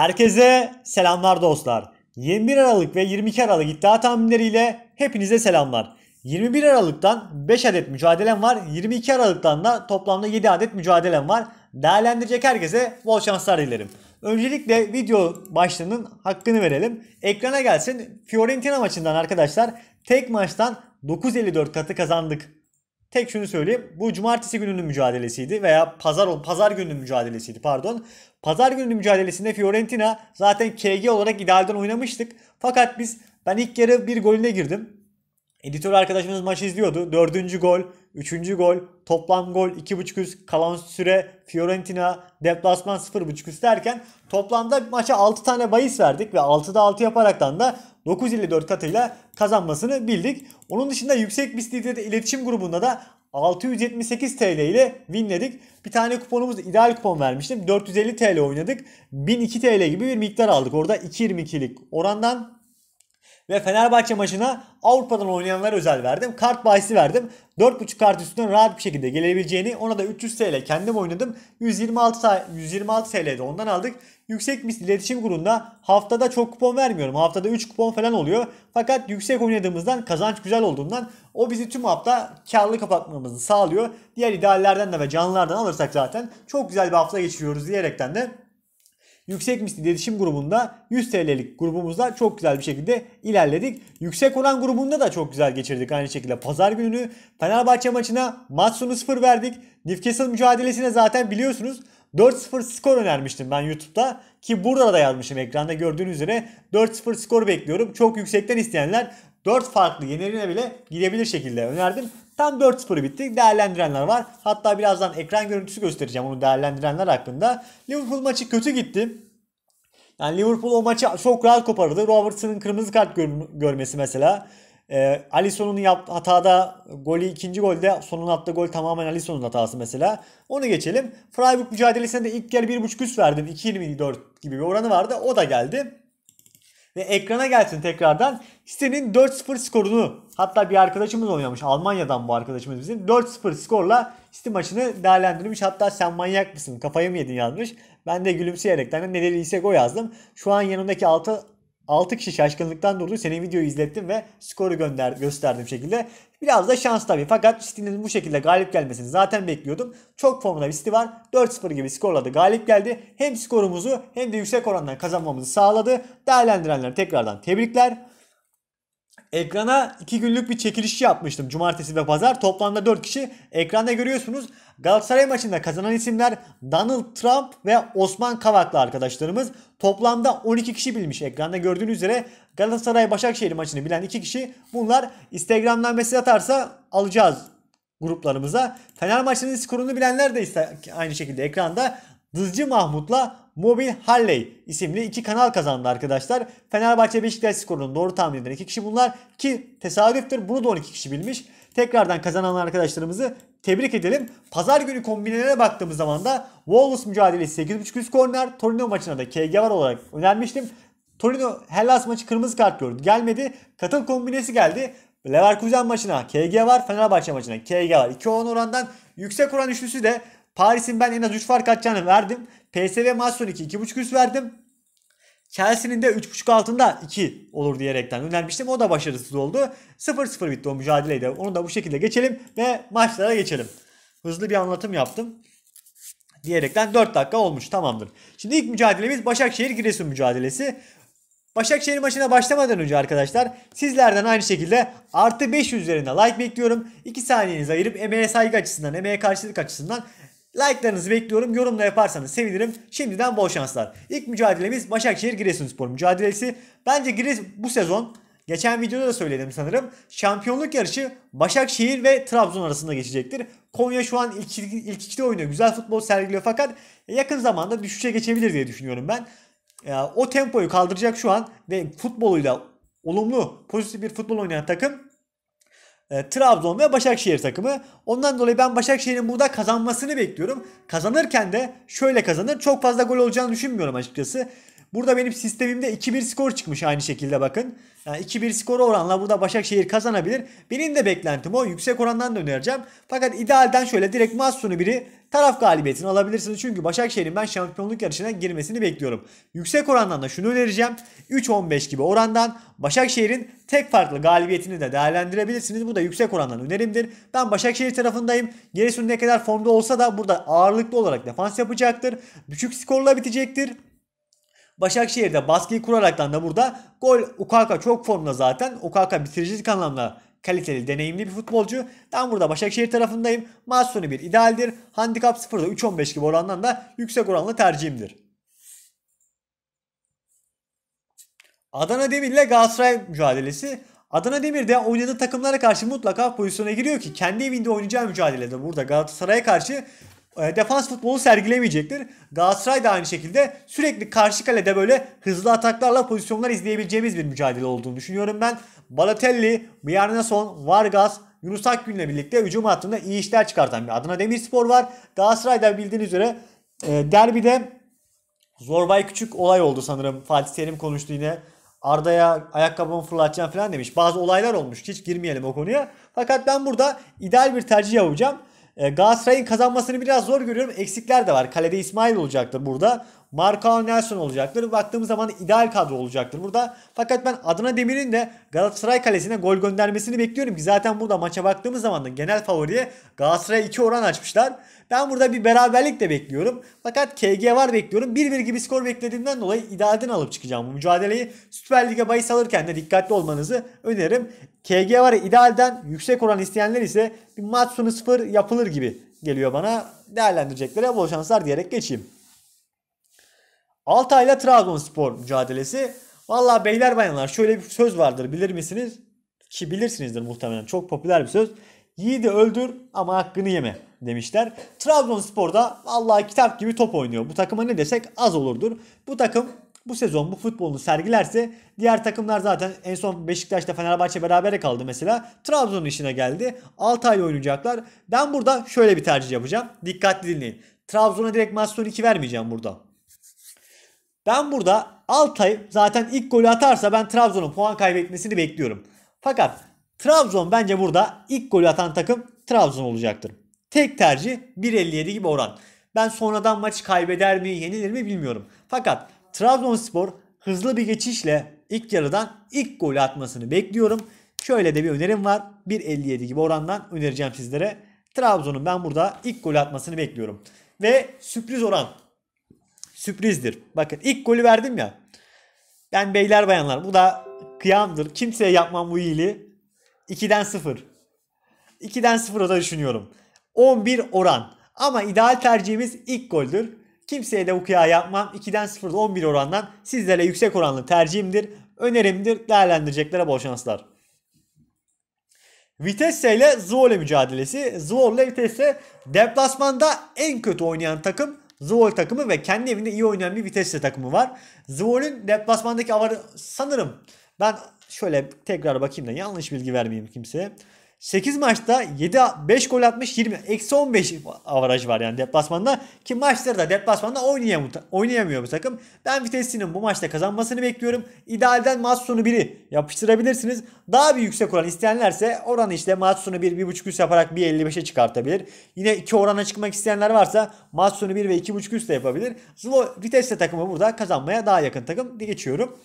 Herkese selamlar dostlar. 21 Aralık ve 22 Aralık iddia tahminleriyle hepinize selamlar. 21 Aralık'tan 5 adet mücadelem var. 22 Aralık'tan da toplamda 7 adet mücadelem var. Değerlendirecek herkese bol şanslar dilerim. Öncelikle video başlığının hakkını verelim. Ekrana gelsin. Fiorentina maçından arkadaşlar tek maçtan 9.54 katı kazandık. Tek şunu söyleyeyim. Bu cumartesi gününün mücadelesiydi veya pazar pazar gününün mücadelesiydi pardon. Pazar gününün mücadelesinde Fiorentina zaten KG olarak idealden oynamıştık. Fakat biz ben ilk yarı bir golüne girdim. Editör arkadaşımız maçı izliyordu. Dördüncü gol, üçüncü gol, toplam gol iki buçuk üst, kalan süre Fiorentina, deplasman 0.5 üst derken toplamda maça altı tane bahis verdik ve 6'da altı yaparaktan da 9.54 katıyla kazanmasını bildik. Onun dışında Yüksek Bisiklet iletişim grubunda da 678 TL ile winledik. Bir tane kuponumuz ideal kupon vermiştim. 450 TL oynadık. 1002 TL gibi bir miktar aldık. Orada 2.22'lik orandan ve Fenerbahçe maçına Avrupa'dan oynayanlara özel verdim. Kart bahisi verdim. 4.5 kart üstünden rahat bir şekilde gelebileceğini ona da 300 TL kendim oynadım. 126, 126 TL'de ondan aldık. Yüksek bir iletişim grubunda haftada çok kupon vermiyorum. Haftada 3 kupon falan oluyor. Fakat yüksek oynadığımızdan kazanç güzel olduğundan o bizi tüm hafta karlı kapatmamızı sağlıyor. Diğer ideallerden de ve canlılardan alırsak zaten çok güzel bir hafta geçiriyoruz diyerekten de Yüksek misli iletişim grubunda 100 TL'lik grubumuzda çok güzel bir şekilde ilerledik. Yüksek oran grubunda da çok güzel geçirdik aynı şekilde. Pazar gününü Fenerbahçe maçına maç sonu 0 verdik. Newcastle mücadelesine zaten biliyorsunuz 4-0 skor önermiştim ben YouTube'da ki burada da yazmışım ekranda gördüğünüz üzere 4-0 skor bekliyorum. Çok yüksekten isteyenler 4 farklı yenirine bile gidebilir şekilde önerdim. Tam 4-0 bitti. Değerlendirenler var. Hatta birazdan ekran görüntüsü göstereceğim onu değerlendirenler hakkında. Liverpool maçı kötü gitti. Yani Liverpool o maçı çok rahat kopardı. Robertson'ın kırmızı kart gör görmesi mesela. E, ee, Alisson'un yaptığı hatada golü ikinci golde sonun attığı gol tamamen Alisson'un hatası mesela. Onu geçelim. Freiburg mücadelesinde de ilk yarı 1.5 üst verdim. 2.24 gibi bir oranı vardı. O da geldi ve ekrana gelsin tekrardan sitenin 4-0 skorunu hatta bir arkadaşımız oynamış Almanya'dan bu arkadaşımız bizim 4-0 skorla site maçını değerlendirmiş hatta sen manyak mısın kafayı mı yedin yazmış ben de gülümseyerekten neler iysek o yazdım şu an yanımdaki altı 6 kişi şaşkınlıktan durdu. Senin videoyu izlettim ve skoru gönder gösterdim şekilde. Biraz da şans tabii. Fakat City'nin bu şekilde galip gelmesini zaten bekliyordum. Çok formda bir City var. 4-0 gibi skorladı. Galip geldi. Hem skorumuzu hem de yüksek oranla kazanmamızı sağladı. Değerlendirenler tekrardan tebrikler ekrana 2 günlük bir çekiliş yapmıştım cumartesi ve pazar. Toplamda 4 kişi ekranda görüyorsunuz. Galatasaray maçında kazanan isimler Donald Trump ve Osman Kavaklı arkadaşlarımız. Toplamda 12 kişi bilmiş ekranda gördüğünüz üzere. Galatasaray Başakşehir maçını bilen 2 kişi. Bunlar Instagram'dan mesaj atarsa alacağız gruplarımıza. Fener maçının skorunu bilenler de aynı şekilde ekranda. Dızcı Mahmut'la Mobil Halley isimli iki kanal kazandı arkadaşlar. Fenerbahçe Beşiktaş skorunun doğru tahmin eden iki kişi bunlar ki tesadüftür bunu da 12 kişi bilmiş. Tekrardan kazanan arkadaşlarımızı tebrik edelim. Pazar günü kombinelere baktığımız zaman da Wolves mücadelesi 8.5 üst korner. Torino maçına da KG var olarak önermiştim. Torino Hellas maçı kırmızı kart gördü. Gelmedi. Katıl kombinesi geldi. Leverkusen maçına KG var. Fenerbahçe maçına KG var. 2-10 orandan yüksek oran üçlüsü de Paris'in ben en az 3 fark atacağını verdim. PSV maç sonu 2 2.5 üst verdim. Chelsea'nin de 3.5 altında 2 olur diyerekten önermiştim. O da başarısız oldu. 0-0 bitti o mücadeleydi. Onu da bu şekilde geçelim ve maçlara geçelim. Hızlı bir anlatım yaptım. Diyerekten 4 dakika olmuş tamamdır. Şimdi ilk mücadelemiz Başakşehir Giresun mücadelesi. Başakşehir maçına başlamadan önce arkadaşlar sizlerden aynı şekilde artı 5 üzerinde like bekliyorum. 2 saniyenizi ayırıp emeğe saygı açısından, emeğe karşılık açısından Like'larınızı bekliyorum. Yorumla yaparsanız sevinirim. Şimdiden bol şanslar. İlk mücadelemiz Başakşehir Giresunspor mücadelesi. Bence Giresun bu sezon Geçen videoda da söyledim sanırım. Şampiyonluk yarışı Başakşehir ve Trabzon arasında geçecektir. Konya şu an ilk, ilk ikide oynuyor. Güzel futbol sergiliyor fakat yakın zamanda düşüşe geçebilir diye düşünüyorum ben. O tempoyu kaldıracak şu an ve futboluyla olumlu pozitif bir futbol oynayan takım e, Trabzon ve Başakşehir takımı. Ondan dolayı ben Başakşehir'in burada kazanmasını bekliyorum. Kazanırken de şöyle kazanır. Çok fazla gol olacağını düşünmüyorum açıkçası. Burada benim sistemimde 2-1 skor çıkmış aynı şekilde bakın. Yani 2-1 skoru oranla burada Başakşehir kazanabilir. Benim de beklentim o. Yüksek orandan da önereceğim. Fakat idealden şöyle direkt maç sonu biri taraf galibiyetini alabilirsiniz. Çünkü Başakşehir'in ben şampiyonluk yarışına girmesini bekliyorum. Yüksek orandan da şunu önereceğim. 3-15 gibi orandan Başakşehir'in tek farklı galibiyetini de değerlendirebilirsiniz. Bu da yüksek orandan önerimdir. Ben Başakşehir tarafındayım. Giresun ne kadar formda olsa da burada ağırlıklı olarak defans yapacaktır. Düşük skorla bitecektir. Başakşehir'de baskıyı kuraraktan da burada gol Ukaka çok formda zaten. Ukaka bitiricilik anlamda kaliteli, deneyimli bir futbolcu. Ben burada Başakşehir tarafındayım. Maç sonu bir idealdir. Handikap 0'da 3.15 gibi orandan da yüksek oranlı tercihimdir. Adana Demir ile Galatasaray mücadelesi. Adana Demir de oynadığı takımlara karşı mutlaka pozisyona giriyor ki kendi evinde oynayacağı mücadelede burada Galatasaray'a karşı e, defans futbolu sergilemeyecektir. Galatasaray da aynı şekilde sürekli karşı kalede böyle hızlı ataklarla pozisyonlar izleyebileceğimiz bir mücadele olduğunu düşünüyorum ben. Balotelli, Bjarnason, Vargas, Yunus Akgün'le birlikte hücum hattında iyi işler çıkartan bir Adana Demirspor var. Galatasaray'da bildiğiniz üzere e, derbide Zorbay Küçük olay oldu sanırım. Fatih Terim konuştu yine. Arda'ya ayakkabımı fırlatacağım falan demiş. Bazı olaylar olmuş. Hiç girmeyelim o konuya. Fakat ben burada ideal bir tercih yapacağım. Ee, Galatasaray'ın kazanmasını biraz zor görüyorum. Eksikler de var. Kalede İsmail olacaktır burada. Marko Nelson olacaktır. Baktığımız zaman ideal kadro olacaktır burada. Fakat ben Adana Demir'in de Galatasaray kalesine gol göndermesini bekliyorum ki zaten burada maça baktığımız zaman da genel favoriye Galatasaray 2 oran açmışlar. Ben burada bir beraberlik de bekliyorum. Fakat KG var bekliyorum. 1-1 gibi skor beklediğimden dolayı idealden alıp çıkacağım bu mücadeleyi. Süper Lig'e bahis alırken de dikkatli olmanızı öneririm. KG var idealden yüksek oran isteyenler ise bir maç sonu 0 yapılır gibi geliyor bana. Değerlendireceklere bol şanslar diyerek geçeyim. Altay ile Trabzonspor mücadelesi. Valla beyler bayanlar şöyle bir söz vardır bilir misiniz? Ki bilirsinizdir muhtemelen çok popüler bir söz. Yiğidi öldür ama hakkını yeme demişler. Trabzonspor'da valla kitap gibi top oynuyor. Bu takıma ne desek az olurdur. Bu takım bu sezon bu futbolunu sergilerse diğer takımlar zaten en son Beşiktaş'ta Fenerbahçe beraber kaldı mesela. Trabzon işine geldi. 6 ay oynayacaklar. Ben burada şöyle bir tercih yapacağım. Dikkatli dinleyin. Trabzon'a direkt maç 2 vermeyeceğim burada. Ben burada Altay zaten ilk golü atarsa ben Trabzon'un puan kaybetmesini bekliyorum. Fakat Trabzon bence burada ilk golü atan takım Trabzon olacaktır. Tek tercih 1.57 gibi oran. Ben sonradan maçı kaybeder mi yenilir mi bilmiyorum. Fakat Trabzonspor hızlı bir geçişle ilk yarıdan ilk golü atmasını bekliyorum. Şöyle de bir önerim var. 1.57 gibi orandan önereceğim sizlere. Trabzon'un ben burada ilk golü atmasını bekliyorum. Ve sürpriz oran sürprizdir. Bakın ilk golü verdim ya. Ben beyler bayanlar bu da kıyamdır. Kimseye yapmam bu iyiliği. 2'den 0. 2'den 0'a da düşünüyorum. 11 oran. Ama ideal tercihimiz ilk goldür. Kimseye de bu kıya yapmam. 2'den 0'da 11 orandan sizlere yüksek oranlı tercihimdir. Önerimdir. Değerlendireceklere bol şanslar. Vitesse ile Zwolle mücadelesi. Zwolle Vitesse deplasmanda en kötü oynayan takım Zvol takımı ve kendi evinde iyi oynayan bir Vitesse takımı var. Zvol'ün deplasmandaki avarı sanırım ben şöyle tekrar bakayım da yanlış bilgi vermeyeyim kimseye. 8 maçta 7 5 gol atmış 20 eksi 15 avaraj var yani deplasmanda ki maçları da deplasmanda oynayamıyor, oynayamıyor bu takım. Ben Vitesse'nin bu maçta kazanmasını bekliyorum. İdealden maç sonu 1'i yapıştırabilirsiniz. Daha bir yüksek oran isteyenlerse oranı işte maç sonu 1 1.5 üst yaparak 1.55'e çıkartabilir. Yine 2 orana çıkmak isteyenler varsa maç sonu 1 ve 2.5 üst de yapabilir. Zlo Vitesse takımı burada kazanmaya daha yakın takım geçiyorum.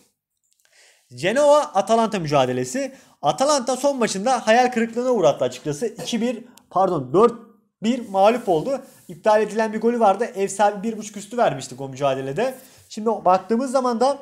Genoa Atalanta mücadelesi. Atalanta son maçında hayal kırıklığına uğrattı açıkçası. 2-1 pardon 4-1 mağlup oldu. İptal edilen bir golü vardı. Ev sahibi 1.5 üstü vermiştik o mücadelede. Şimdi baktığımız zaman da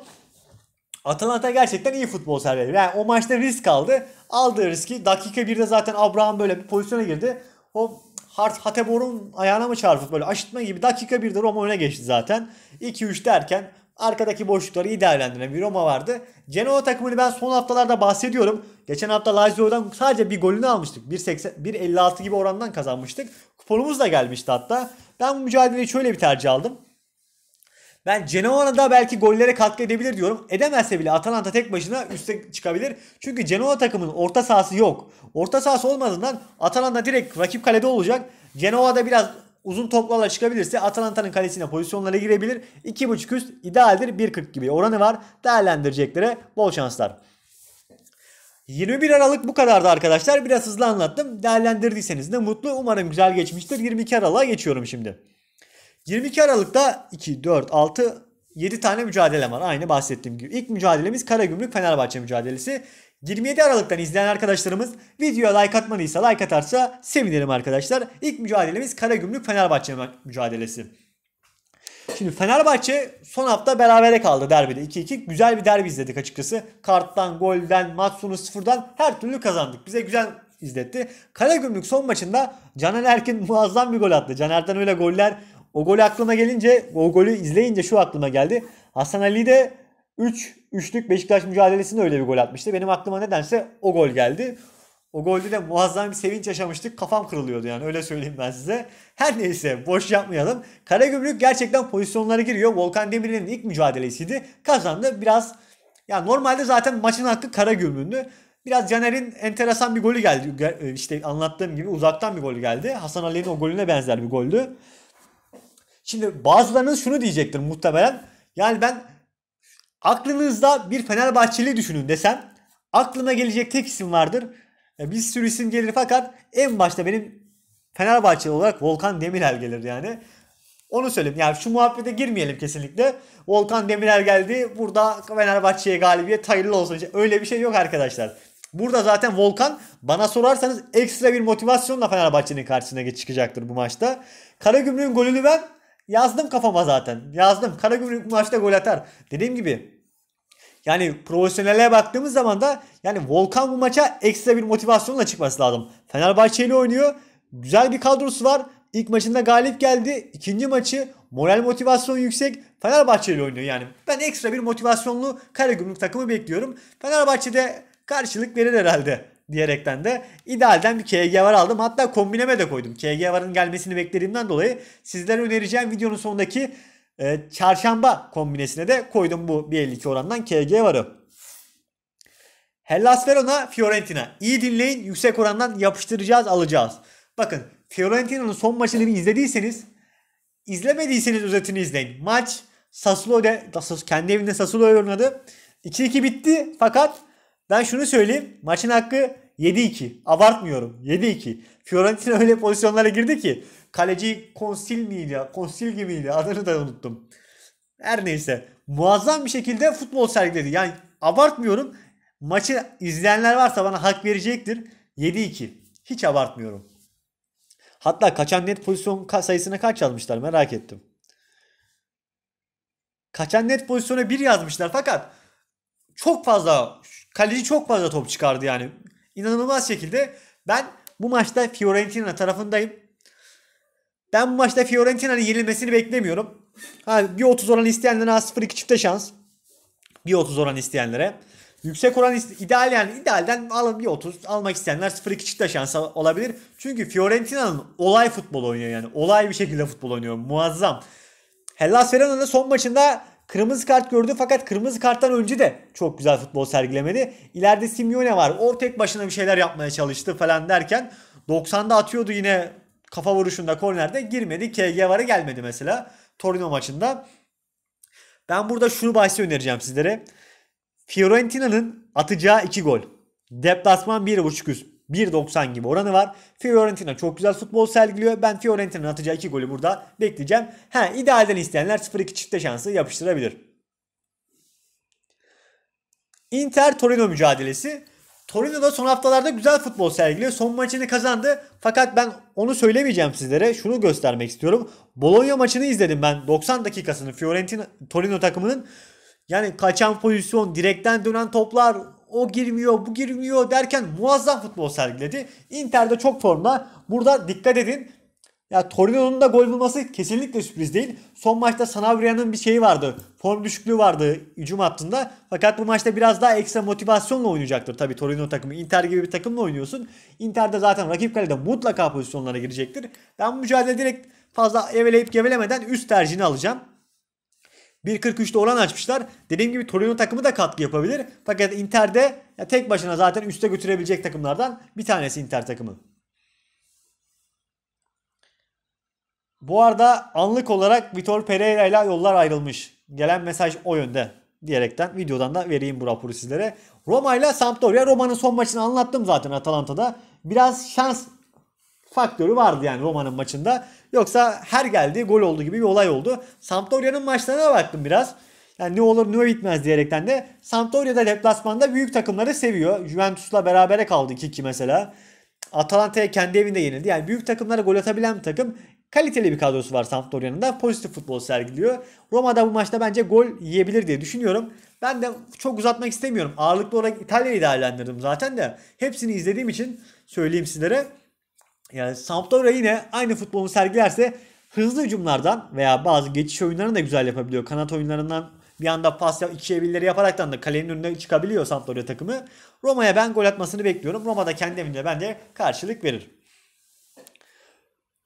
Atalanta gerçekten iyi futbol sergiledi. Yani o maçta risk aldı. Aldığı riski dakika 1'de zaten Abraham böyle bir pozisyona girdi. O Hart Hatebor'un ayağına mı çarpıp böyle aşıtma gibi dakika 1'de Roma öne geçti zaten. 2-3 derken Arkadaki boşlukları iyi değerlendiren bir Roma vardı. Genoa takımını ben son haftalarda bahsediyorum. Geçen hafta Lazio'dan sadece bir golünü almıştık. 1.56 gibi orandan kazanmıştık. Kuponumuz da gelmişti hatta. Ben bu mücadeleyi şöyle bir tercih aldım. Ben Genoa'nın da belki gollere katkı edebilir diyorum. Edemezse bile Atalanta tek başına üste çıkabilir. Çünkü Genoa takımının orta sahası yok. Orta sahası olmadığından Atalanta direkt rakip kalede olacak. Genoa'da biraz uzun toplarla çıkabilirse Atalanta'nın kalesine pozisyonlara girebilir. 2.5 üst idealdir 1.40 gibi oranı var. Değerlendireceklere bol şanslar. 21 Aralık bu kadardı arkadaşlar. Biraz hızlı anlattım. Değerlendirdiyseniz de mutlu. Umarım güzel geçmiştir. 22 Aralık'a geçiyorum şimdi. 22 Aralık'ta 2, 4, 6, 7 tane mücadele var. Aynı bahsettiğim gibi. İlk mücadelemiz Karagümrük Fenerbahçe mücadelesi. 27 Aralık'tan izleyen arkadaşlarımız videoya like atmadıysa like atarsa sevinirim arkadaşlar. İlk mücadelemiz Karagümrük Fenerbahçe mücadelesi. Şimdi Fenerbahçe son hafta berabere kaldı derbide. 2-2 güzel bir derbi izledik açıkçası. Karttan, golden, maç sonu sıfırdan her türlü kazandık. Bize güzel izletti. Karagümrük son maçında Caner Erkin muazzam bir gol attı. Caner'den öyle goller o gol aklına gelince, o golü izleyince şu aklıma geldi. Hasan Ali de 3 üçlük Beşiktaş mücadelesinde öyle bir gol atmıştı. Benim aklıma nedense o gol geldi. O golde de muazzam bir sevinç yaşamıştık. Kafam kırılıyordu yani öyle söyleyeyim ben size. Her neyse boş yapmayalım. Karagümrük gerçekten pozisyonlara giriyor. Volkan Demirel'in ilk mücadelesiydi. Kazandı. Biraz ya normalde zaten maçın hakkı Karagümrük'ündü. Biraz Caner'in enteresan bir golü geldi. E, işte anlattığım gibi uzaktan bir golü geldi. Hasan Ali'nin o golüne benzer bir goldü. Şimdi bazılarınız şunu diyecektir muhtemelen. Yani ben aklınızda bir Fenerbahçeli düşünün desem aklına gelecek tek isim vardır. E, bir sürü isim gelir fakat en başta benim Fenerbahçeli olarak Volkan Demirel gelir yani. Onu söyleyeyim. Yani şu muhabbete girmeyelim kesinlikle. Volkan Demirel geldi. Burada Fenerbahçe'ye galibiyet hayırlı olsun. Öyle bir şey yok arkadaşlar. Burada zaten Volkan bana sorarsanız ekstra bir motivasyonla Fenerbahçe'nin karşısına çıkacaktır bu maçta. Karagümrük'ün golünü ben Yazdım kafama zaten. Yazdım. Karagümrük maçta gol atar. Dediğim gibi yani profesyonelle baktığımız zaman da yani Volkan bu maça ekstra bir motivasyonla çıkması lazım. Fenerbahçe ile oynuyor. Güzel bir kadrosu var. İlk maçında galip geldi. İkinci maçı moral motivasyon yüksek. Fenerbahçe ile oynuyor yani. Ben ekstra bir motivasyonlu Karagümrük takımı bekliyorum. Fenerbahçe'de karşılık verir herhalde diyerekten de idealden bir KG var aldım. Hatta kombineme de koydum. KG varın gelmesini beklediğimden dolayı sizlere önereceğim videonun sonundaki e, çarşamba kombinesine de koydum bu 1.52 orandan KG varı. Hellas Verona Fiorentina. İyi dinleyin yüksek orandan yapıştıracağız alacağız. Bakın Fiorentina'nın son maçını bir izlediyseniz izlemediyseniz özetini izleyin. Maç Sassuolo'da kendi evinde Sassuolo oynadı. 2-2 bitti fakat ben şunu söyleyeyim. Maçın hakkı 7-2. Abartmıyorum. 7-2. Fiorentina öyle pozisyonlara girdi ki kaleci Konsil miydi? Konsil gibiydi. Adını da unuttum. Her neyse. Muazzam bir şekilde futbol sergiledi. Yani abartmıyorum. Maçı izleyenler varsa bana hak verecektir. 7-2. Hiç abartmıyorum. Hatta kaçan net pozisyon sayısına kaç yazmışlar merak ettim. Kaçan net pozisyona 1 yazmışlar fakat çok fazla kaleci çok fazla top çıkardı yani. İnanılmaz şekilde ben bu maçta Fiorentina tarafındayım. Ben bu maçta Fiorentina'nın yenilmesini beklemiyorum. Ha, 30 oran isteyenlere 0-2 çifte şans. bir 30 oran isteyenlere. Yüksek oran ideal yani idealden alın 30 almak isteyenler 0-2 çifte şans olabilir. Çünkü Fiorentina'nın olay futbol oynuyor yani. Olay bir şekilde futbol oynuyor. Muazzam. Hellas Verona son maçında Kırmızı kart gördü fakat kırmızı karttan önce de çok güzel futbol sergilemedi. İleride Simeone var. O tek başına bir şeyler yapmaya çalıştı falan derken 90'da atıyordu yine kafa vuruşunda kornerde girmedi. KG varı gelmedi mesela Torino maçında. Ben burada şunu bahsi önereceğim sizlere. Fiorentina'nın atacağı 2 gol. Deplasman 1.5 üst. 1.90 gibi oranı var. Fiorentina çok güzel futbol sergiliyor. Ben Fiorentina'nın atacağı 2 golü burada bekleyeceğim. Ha idealden isteyenler 0-2 çifte şansı yapıştırabilir. Inter Torino mücadelesi. Torino da son haftalarda güzel futbol sergiliyor. Son maçını kazandı. Fakat ben onu söylemeyeceğim sizlere. Şunu göstermek istiyorum. Bologna maçını izledim ben. 90 dakikasını Fiorentina Torino takımının. Yani kaçan pozisyon, direkten dönen toplar, o girmiyor, bu girmiyor derken muazzam futbol sergiledi. Inter'de çok formda. Burada dikkat edin. Ya Torino'nun da gol bulması kesinlikle sürpriz değil. Son maçta Sanabria'nın bir şeyi vardı. Form düşüklüğü vardı hücum hattında. Fakat bu maçta biraz daha ekstra motivasyonla oynayacaktır. Tabii Torino takımı Inter gibi bir takımla oynuyorsun. Inter'de zaten rakip kalede mutlaka pozisyonlara girecektir. Ben bu mücadele direkt fazla eveleyip gevelemeden üst tercihini alacağım. 1.43'te olan açmışlar. Dediğim gibi Torino takımı da katkı yapabilir. Fakat Inter'de ya tek başına zaten üste götürebilecek takımlardan bir tanesi Inter takımı. Bu arada anlık olarak Vitor Pereira ile yollar ayrılmış. Gelen mesaj o yönde diyerekten videodan da vereyim bu raporu sizlere. Roma ile Sampdoria. Roma'nın son maçını anlattım zaten Atalanta'da. Biraz şans faktörü vardı yani Roma'nın maçında. Yoksa her geldiği gol oldu gibi bir olay oldu. Sampdoria'nın maçlarına baktım biraz. Yani ne olur ne bitmez diyerekten de Sampdoria Sampdoria'da deplasmanda büyük takımları seviyor. Juventus'la berabere kaldı 2-2 mesela. Atalanta'ya kendi evinde yenildi. Yani büyük takımlara gol atabilen bir takım. Kaliteli bir kadrosu var Sampdoria'nın da. Pozitif futbol sergiliyor. Roma'da bu maçta bence gol yiyebilir diye düşünüyorum. Ben de çok uzatmak istemiyorum. Ağırlıklı olarak İtalya'yı değerlendirdim zaten de. Hepsini izlediğim için söyleyeyim sizlere. Yani Sampdoria yine aynı futbolunu sergilerse hızlı hücumlardan veya bazı geçiş oyunlarını da güzel yapabiliyor. Kanat oyunlarından bir anda pas yap, ikiye birileri yaparaktan da kalenin önüne çıkabiliyor Sampdoria takımı. Roma'ya ben gol atmasını bekliyorum. Roma da kendi evinde bence karşılık verir.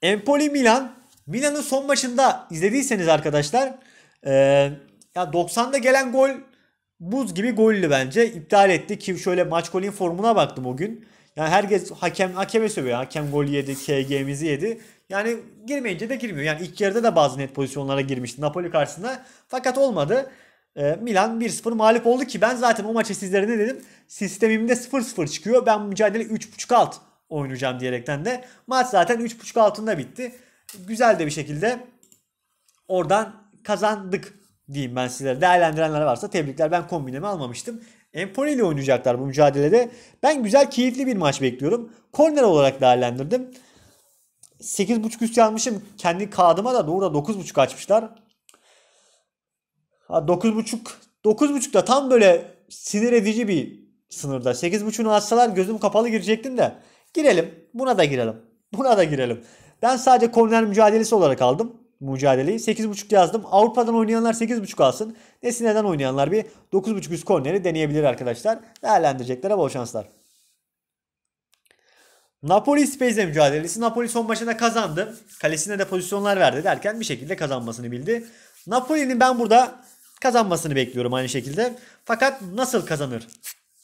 Empoli Milan. Milan'ın son maçında izlediyseniz arkadaşlar ee, ya 90'da gelen gol buz gibi gollü bence. İptal etti ki şöyle maç golün formuna baktım o gün. Yani herkes hakem hakeme sövüyor. Hakem gol yedi, KG'mizi yedi. Yani girmeyince de girmiyor. Yani ilk yarıda da bazı net pozisyonlara girmişti Napoli karşısında. Fakat olmadı. Ee, Milan 1-0 mağlup oldu ki ben zaten o maçı sizlere ne dedim? Sistemimde 0-0 çıkıyor. Ben mücadele 3.5 alt oynayacağım diyerekten de maç zaten 3.5 altında bitti. Güzel de bir şekilde oradan kazandık diyeyim ben sizlere. Değerlendirenler varsa tebrikler. Ben kombinemi almamıştım. Empoli ile oynayacaklar bu mücadelede. Ben güzel keyifli bir maç bekliyorum. Korner olarak değerlendirdim. 8.5 üst almışım. Kendi kağıdıma da doğru da 9.5 açmışlar. Ha 9.5 9.5 da tam böyle sinir edici bir sınırda. 8.5'unu atsalar gözüm kapalı girecektim de. Girelim. Buna da girelim. Buna da girelim. Ben sadece korner mücadelesi olarak aldım mücadeleyi. 8.5 yazdım. Avrupa'dan oynayanlar 8.5 alsın. Nesine'den oynayanlar bir 9.5 üst korneri deneyebilir arkadaşlar. Değerlendireceklere bol şanslar. Napoli Spezia mücadelesi. Napoli son maçında kazandı. Kalesine de pozisyonlar verdi derken bir şekilde kazanmasını bildi. Napoli'nin ben burada kazanmasını bekliyorum aynı şekilde. Fakat nasıl kazanır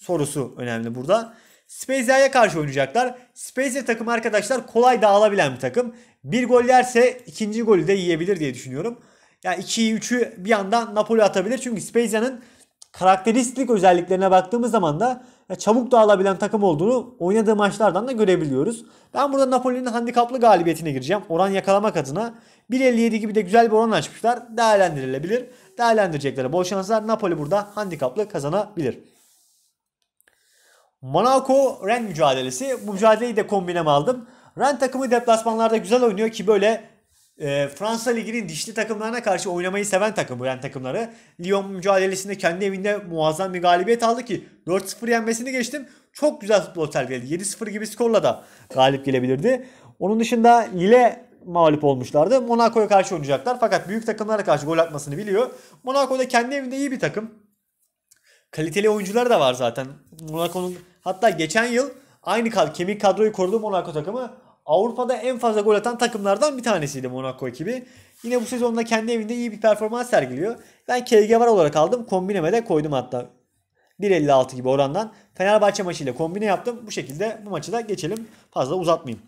sorusu önemli burada. Spezia karşı oynayacaklar. Spezia takım arkadaşlar kolay dağılabilen bir takım. Bir gol yerse ikinci golü de yiyebilir diye düşünüyorum. Ya yani 2'yi 3'ü bir yandan Napoli atabilir. Çünkü Spezia'nın karakteristik özelliklerine baktığımız zaman da e, çabuk dağılabilen takım olduğunu oynadığı maçlardan da görebiliyoruz. Ben burada Napoli'nin handikaplı galibiyetine gireceğim. Oran yakalamak adına 1.57 gibi de güzel bir oran açmışlar. Değerlendirilebilir. Değerlendirecekleri bol şanslar. Napoli burada handikaplı kazanabilir. Monaco Ren mücadelesi. Bu mücadeleyi de kombinem aldım. Ren takımı deplasmanlarda güzel oynuyor ki böyle e, Fransa Ligi'nin dişli takımlarına karşı oynamayı seven takım bu Ren takımları. Lyon mücadelesinde kendi evinde muazzam bir galibiyet aldı ki 4-0 yenmesini geçtim. Çok güzel futbol sergiledi. 7-0 gibi skorla da galip gelebilirdi. Onun dışında Lille mağlup olmuşlardı. Monaco'ya karşı oynayacaklar. Fakat büyük takımlara karşı gol atmasını biliyor. Monaco da kendi evinde iyi bir takım. Kaliteli oyuncular da var zaten. Monaco'nun Hatta geçen yıl aynı kad kemik kadroyu koruduğu Monaco takımı Avrupa'da en fazla gol atan takımlardan bir tanesiydi Monaco ekibi. Yine bu sezonda kendi evinde iyi bir performans sergiliyor. Ben KG var olarak aldım. Kombineme de koydum hatta. 1.56 gibi orandan Fenerbahçe maçıyla kombine yaptım. Bu şekilde bu maçı da geçelim. Fazla uzatmayayım.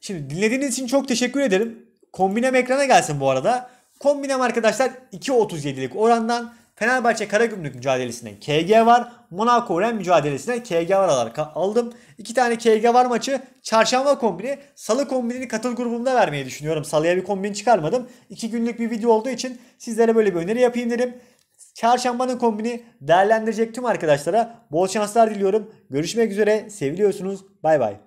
Şimdi dinlediğiniz için çok teşekkür ederim. Kombinem ekrana gelsin bu arada. Kombinem arkadaşlar 2.37'lik orandan Fenerbahçe Karagümrük mücadelesine KG var. Monaco Ren mücadelesine KG var aldım. İki tane KG var maçı. Çarşamba kombini, salı kombinini katıl grubumda vermeyi düşünüyorum. Salıya bir kombin çıkarmadım. İki günlük bir video olduğu için sizlere böyle bir öneri yapayım derim. Çarşambanın kombini değerlendirecek tüm arkadaşlara bol şanslar diliyorum. Görüşmek üzere. Seviliyorsunuz. Bay bay.